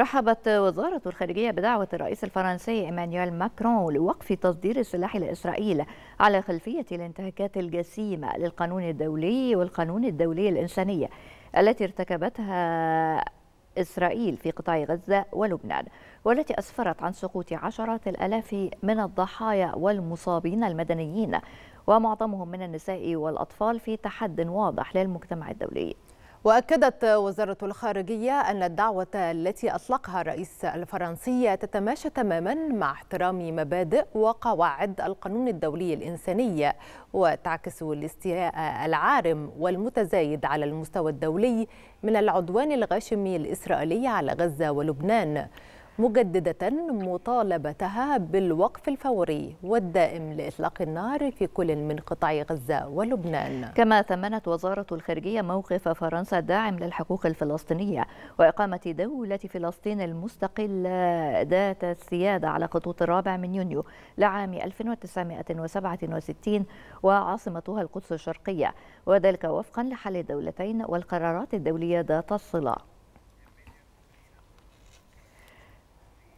رحبت وزارة الخارجية بدعوة الرئيس الفرنسي إيمانويل ماكرون لوقف تصدير السلاح لإسرائيل على خلفية الانتهاكات الجسيمة للقانون الدولي والقانون الدولي الإنسانية التي ارتكبتها إسرائيل في قطاع غزة ولبنان والتي أسفرت عن سقوط عشرات الألاف من الضحايا والمصابين المدنيين ومعظمهم من النساء والأطفال في تحد واضح للمجتمع الدولي وأكدت وزارة الخارجية أن الدعوة التي أطلقها الرئيس الفرنسي تتماشى تماما مع احترام مبادئ وقواعد القانون الدولي الإنساني وتعكس الاستياء العارم والمتزايد على المستوى الدولي من العدوان الغاشم الإسرائيلي على غزة ولبنان مجددة مطالبتها بالوقف الفوري والدائم لإطلاق النار في كل من قطاع غزة ولبنان كما ثمنت وزارة الخارجية موقف فرنسا الداعم للحقوق الفلسطينية وإقامة دولة فلسطين المستقلة ذات السيادة على خطوط الرابع من يونيو لعام 1967 وعاصمتها القدس الشرقية وذلك وفقا لحل الدولتين والقرارات الدولية ذات الصلة